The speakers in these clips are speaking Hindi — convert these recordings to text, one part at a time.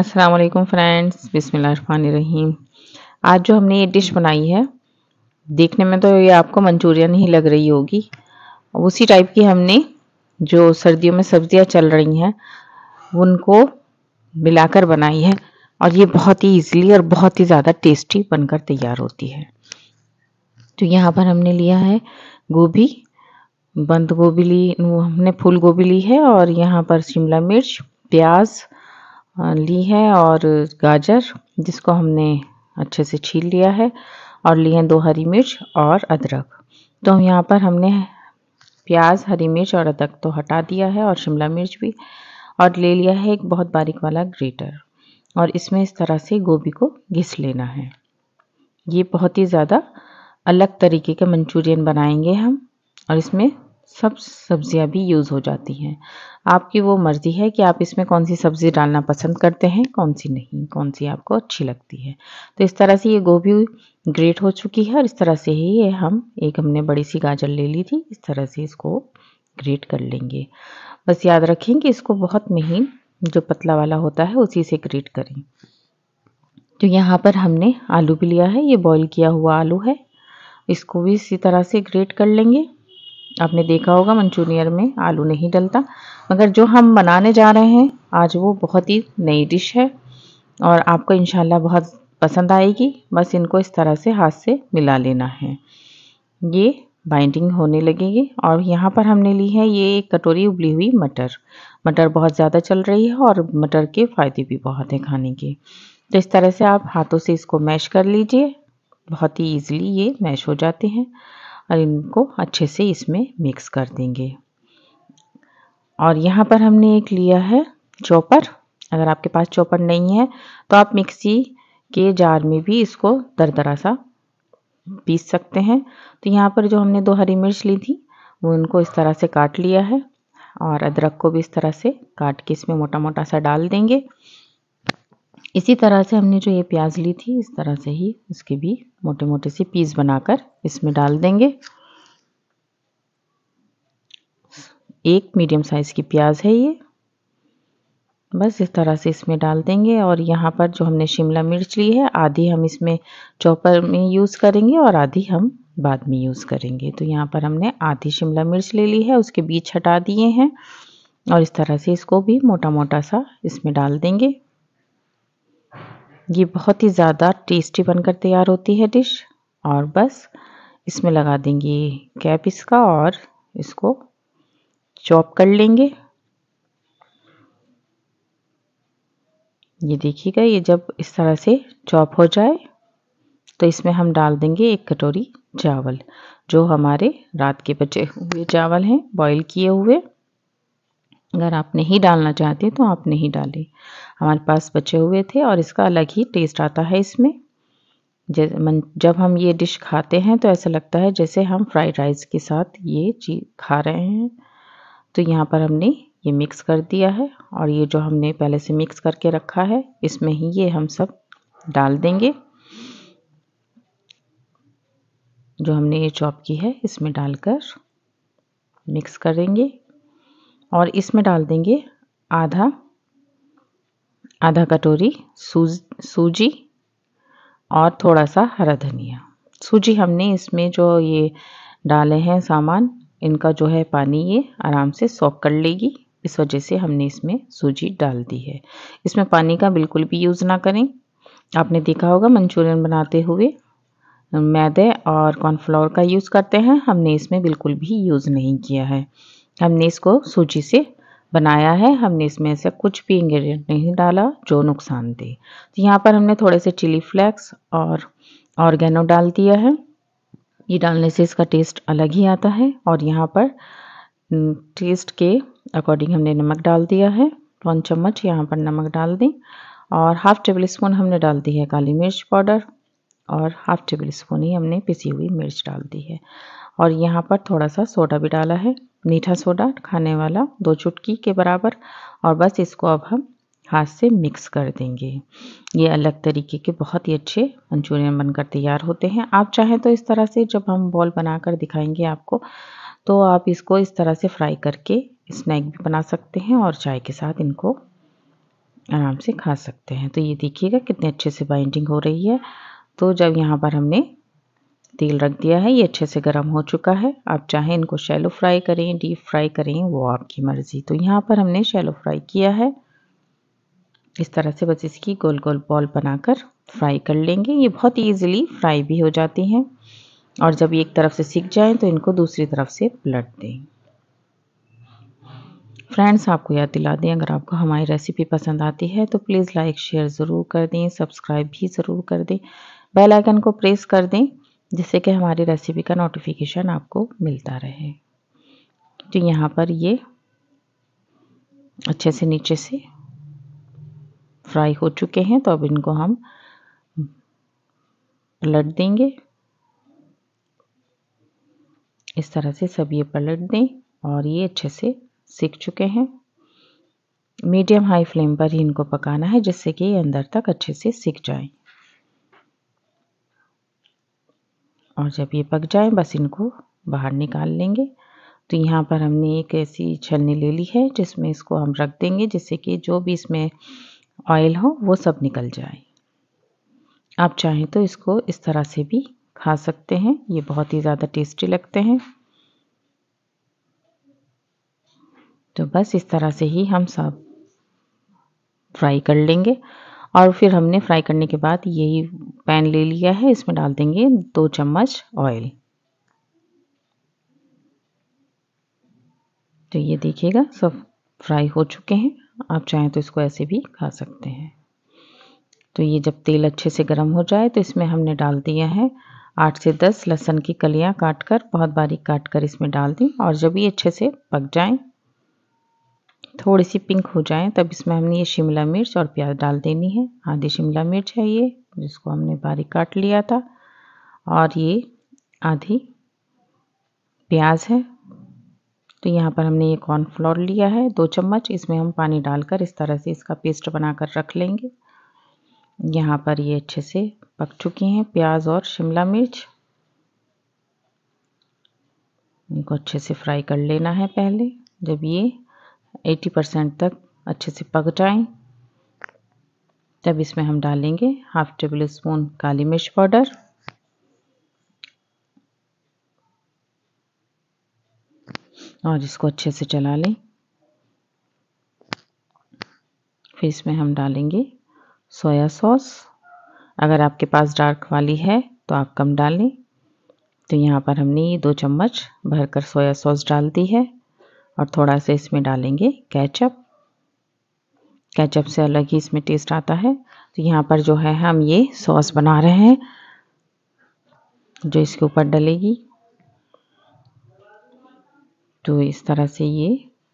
असलम फ्रेंड्स बिसमीम आज जो हमने ये डिश बनाई है देखने में तो ये आपको मंचूरियन ही लग रही होगी उसी टाइप की हमने जो सर्दियों में सब्जियां चल रही हैं उनको मिलाकर बनाई है और ये बहुत ही इजीली और बहुत ही ज़्यादा टेस्टी बनकर तैयार होती है तो यहाँ पर हमने लिया है गोभी बंद गोभी ली हमने फूल गोभी ली है और यहाँ पर शिमला मिर्च प्याज़ ली है और गाजर जिसको हमने अच्छे से छील लिया है और लिए हैं दो हरी मिर्च और अदरक तो हम यहाँ पर हमने प्याज हरी मिर्च और अदरक तो हटा दिया है और शिमला मिर्च भी और ले लिया है एक बहुत बारीक वाला ग्रेटर और इसमें इस तरह से गोभी को घिस लेना है ये बहुत ही ज़्यादा अलग तरीके का मंचूरियन बनाएंगे हम और इसमें सब सब्जियां भी यूज़ हो जाती हैं आपकी वो मर्ज़ी है कि आप इसमें कौन सी सब्ज़ी डालना पसंद करते हैं कौन सी नहीं कौन सी आपको अच्छी लगती है तो इस तरह से ये गोभी ग्रेट हो चुकी है और इस तरह से ही ये हम एक हमने बड़ी सी गाजर ले ली थी इस तरह से इसको ग्रेट कर लेंगे बस याद रखें कि इसको बहुत महीन जो पतला वाला होता है उसी से ग्रेट करें तो यहाँ पर हमने आलू भी लिया है ये बॉईल किया हुआ आलू है इसको भी इसी तरह से ग्रेट कर लेंगे आपने देखा होगा मंचूरियन में आलू नहीं डलता मगर जो हम बनाने जा रहे हैं आज वो बहुत ही नई डिश है और आपको इनशाला बहुत पसंद आएगी बस इनको इस तरह से हाथ से मिला लेना है ये बाइंडिंग होने लगेगी और यहाँ पर हमने ली है ये एक कटोरी उबली हुई मटर मटर बहुत ज़्यादा चल रही है और मटर के फ़ायदे भी बहुत हैं खाने के तो इस तरह से आप हाथों से इसको मैश कर लीजिए बहुत ही ईजिली ये मैश हो जाते हैं और इनको अच्छे से इसमें मिक्स कर देंगे और यहाँ पर हमने एक लिया है चॉपर अगर आपके पास चॉपर नहीं है तो आप मिक्सी के जार में भी इसको दरदरा सा पीस सकते हैं तो यहाँ पर जो हमने दो हरी मिर्च ली थी वो इनको इस तरह से काट लिया है और अदरक को भी इस तरह से काट के इसमें मोटा मोटा सा डाल देंगे इसी तरह से हमने जो ये प्याज ली थी इस तरह से ही उसके भी मोटे मोटे से पीस बनाकर इसमें डाल देंगे एक मीडियम साइज़ की प्याज है ये बस इस तरह से इसमें डाल देंगे और यहाँ पर जो हमने शिमला मिर्च ली है आधी हम इसमें चॉपर में यूज़ करेंगे और आधी हम बाद में यूज़ करेंगे तो यहाँ पर हमने आधी शिमला मिर्च ले ली है उसके बीज हटा दिए हैं और इस तरह से इसको भी मोटा मोटा सा इसमें डाल देंगे ये बहुत ही ज़्यादा टेस्टी बनकर तैयार होती है डिश और बस इसमें लगा देंगे कैप इसका और इसको चॉप कर लेंगे ये देखिएगा ये जब इस तरह से चॉप हो जाए तो इसमें हम डाल देंगे एक कटोरी चावल जो हमारे रात के बचे हुए चावल हैं बॉईल किए हुए अगर आप नहीं डालना चाहते तो आप नहीं डालें हमारे पास बचे हुए थे और इसका अलग ही टेस्ट आता है इसमें जब हम ये डिश खाते हैं तो ऐसा लगता है जैसे हम फ्राइड राइस के साथ ये चीज खा रहे हैं तो यहाँ पर हमने ये मिक्स कर दिया है और ये जो हमने पहले से मिक्स करके रखा है इसमें ही ये हम सब डाल देंगे जो हमने ये चॉप की है इसमें डालकर मिक्स करेंगे और इसमें डाल देंगे आधा आधा कटोरी सूज सूजी और थोड़ा सा हरा धनिया सूजी हमने इसमें जो ये डाले हैं सामान इनका जो है पानी ये आराम से सॉक कर लेगी इस वजह से हमने इसमें सूजी डाल दी है इसमें पानी का बिल्कुल भी यूज़ ना करें आपने देखा होगा मंचूरियन बनाते हुए मैदे और कॉर्नफ्लावर का यूज़ करते हैं हमने इसमें बिल्कुल भी यूज़ नहीं किया है हमने इसको सूजी से बनाया है हमने इसमें से कुछ भी इंग्रेडिएंट नहीं डाला जो नुकसान दे तो यहाँ पर हमने थोड़े से चिली फ्लेक्स और ऑर्गेनो डाल दिया है ये डालने से इसका टेस्ट अलग ही आता है और यहाँ पर टेस्ट के अकॉर्डिंग हमने नमक डाल दिया है वन चम्मच यहाँ पर नमक डाल दें और हाफ टेबल स्पून हमने डाल दी है काली मिर्च पाउडर और हाफ टेबल स्पून ही हमने पिसी हुई मिर्च डाल दी है और यहाँ पर थोड़ा सा सोडा भी डाला है मीठा सोडा खाने वाला दो चुटकी के बराबर और बस इसको अब हम हाथ से मिक्स कर देंगे ये अलग तरीके के बहुत ही अच्छे मंचूरियन बनकर तैयार होते हैं आप चाहें तो इस तरह से जब हम बॉल बनाकर दिखाएंगे आपको तो आप इसको इस तरह से फ्राई करके स्नैक भी बना सकते हैं और चाय के साथ इनको आराम से खा सकते हैं तो ये देखिएगा कितने अच्छे से बाइंडिंग हो रही है तो जब यहाँ पर हमने तेल रख दिया है ये अच्छे से गर्म हो चुका है आप चाहें इनको शैलो फ्राई करें डीप फ्राई करें वो आपकी मर्ज़ी तो यहाँ पर हमने शैलो फ्राई किया है इस तरह से बस इसकी गोल गोल बॉल बनाकर फ्राई कर लेंगे ये बहुत ईजिली फ्राई भी हो जाती हैं और जब एक तरफ से सीख जाए तो इनको दूसरी तरफ से पलट दें फ्रेंड्स आपको याद दिला दें अगर आपको हमारी रेसिपी पसंद आती है तो प्लीज़ लाइक शेयर ज़रूर कर दें सब्सक्राइब भी ज़रूर कर दें बेल आइकन को प्रेस कर दें जिससे कि हमारी रेसिपी का नोटिफिकेशन आपको मिलता रहे तो यहाँ पर ये अच्छे से नीचे से फ्राई हो चुके हैं तो अब इनको हम पलट देंगे इस तरह से सब ये पलट दें और ये अच्छे से सीख चुके हैं मीडियम हाई फ्लेम पर ही इनको पकाना है जिससे कि ये अंदर तक अच्छे से सीख जाएं और जब ये पक जाए बस इनको बाहर निकाल लेंगे तो यहाँ पर हमने एक ऐसी छलनी ले ली है जिसमें इसको हम रख देंगे जिससे कि जो भी इसमें ऑयल हो वो सब निकल जाए आप चाहें तो इसको इस तरह से भी खा सकते हैं ये बहुत ही ज़्यादा टेस्टी लगते हैं तो बस इस तरह से ही हम सब फ्राई कर लेंगे और फिर हमने फ्राई करने के बाद यही पैन ले लिया है इसमें डाल देंगे दो चम्मच ऑयल तो ये देखिएगा सब फ्राई हो चुके हैं आप चाहें तो इसको ऐसे भी खा सकते हैं तो ये जब तेल अच्छे से गर्म हो जाए तो इसमें हमने डाल दिया है आठ से दस लहसन की कलियां काट कर बहुत बारीक काट कर इसमें डाल दी और जब ये अच्छे से पक जाएं थोड़ी सी पिंक हो जाए तब इसमें हमने ये शिमला मिर्च और प्याज डाल देनी है आधी शिमला मिर्च है ये जिसको हमने बारीक काट लिया था और ये आधी प्याज है तो यहाँ पर हमने ये कॉर्नफ्लोर लिया है दो चम्मच इसमें हम पानी डालकर इस तरह से इसका पेस्ट बनाकर रख लेंगे यहाँ पर ये अच्छे से पक चुके हैं प्याज और शिमला मिर्च इनको अच्छे से फ्राई कर लेना है पहले जब ये 80 परसेंट तक अच्छे से पक जाए तब इसमें हम डालेंगे हाफ टेबल स्पून काली मिर्च पाउडर और इसको अच्छे से चला लें फिर इसमें हम डालेंगे सोया सॉस अगर आपके पास डार्क वाली है तो आप कम डालें तो यहाँ पर हमने ये दो चम्मच भरकर सोया सॉस डाल दी है और थोड़ा सा इसमें डालेंगे कैचअप कैचअप से अलग ही इसमें टेस्ट आता है तो यहाँ पर जो है हम ये सॉस बना रहे हैं जो इसके ऊपर डलेगी तो इस तरह से ये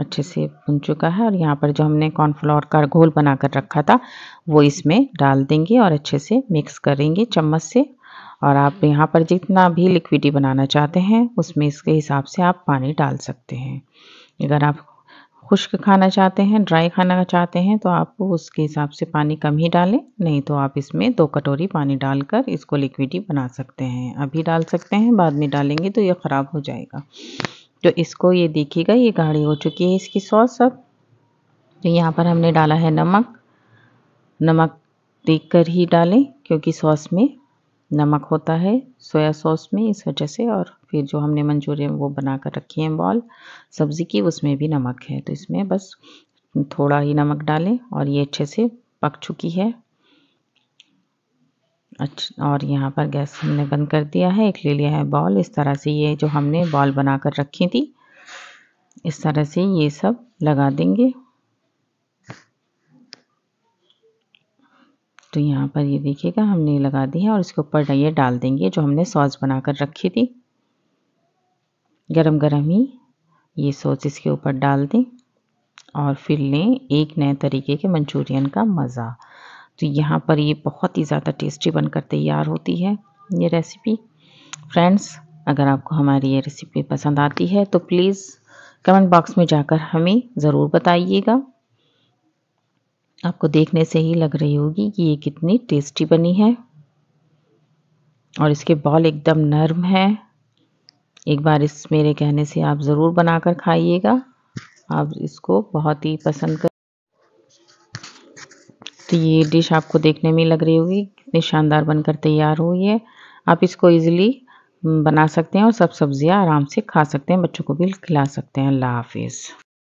अच्छे से बन चुका है और यहाँ पर जो हमने कॉर्नफ्लोर का घोल बना कर रखा था वो इसमें डाल देंगे और अच्छे से मिक्स करेंगे चम्मच से और आप यहाँ पर जितना भी लिक्विडी बनाना चाहते हैं उसमें इसके हिसाब से आप पानी डाल सकते हैं अगर आप खुश्क खाना चाहते हैं ड्राई खाना चाहते हैं तो आप उसके हिसाब से पानी कम ही डालें नहीं तो आप इसमें दो कटोरी पानी डालकर इसको लिक्विडी बना सकते हैं अभी डाल सकते हैं बाद में डालेंगे तो ये ख़राब हो जाएगा तो इसको ये देखिएगा ये गाढ़ी हो चुकी है इसकी सॉस अब तो यहाँ पर हमने डाला है नमक नमक देख कर ही डालें क्योंकि सॉस में नमक होता है सोया सॉस में इस वजह से और फिर जो हमने मंचूरियन वो बना कर रखी है बॉल सब्ज़ी की उसमें भी नमक है तो इसमें बस थोड़ा ही नमक डालें और ये अच्छे से पक चुकी है अच्छा और यहाँ पर गैस हमने बंद कर दिया है एक ले लिया है बॉल इस तरह से ये जो हमने बॉल बना कर रखी थी इस तरह से ये सब लगा देंगे तो यहाँ पर ये देखिएगा हमने लगा दी है और इसके ऊपर ये डाल देंगे जो हमने सॉस बना कर रखी थी गरम गरम ही ये सॉस इसके ऊपर डाल दें और फिर लें एक नए तरीके के मंचूरियन का मज़ा तो यहाँ पर ये बहुत ही ज़्यादा टेस्टी बनकर तैयार होती है ये रेसिपी फ्रेंड्स अगर आपको हमारी ये रेसिपी पसंद आती है तो प्लीज़ कमेंट बॉक्स में जाकर हमें ज़रूर बताइएगा आपको देखने से ही लग रही होगी कि ये कितनी टेस्टी बनी है और इसके बॉल एकदम नरम है एक बार इस मेरे कहने से आप ज़रूर बनाकर खाइएगा आप इसको बहुत ही पसंद कर तो ये डिश आपको देखने में लग रही होगी कितनी शानदार बनकर तैयार हुई है आप इसको इजीली बना सकते हैं और सब सब्जियां आराम से खा सकते हैं बच्चों को भी खिला सकते हैं अल्लाह हाफिज़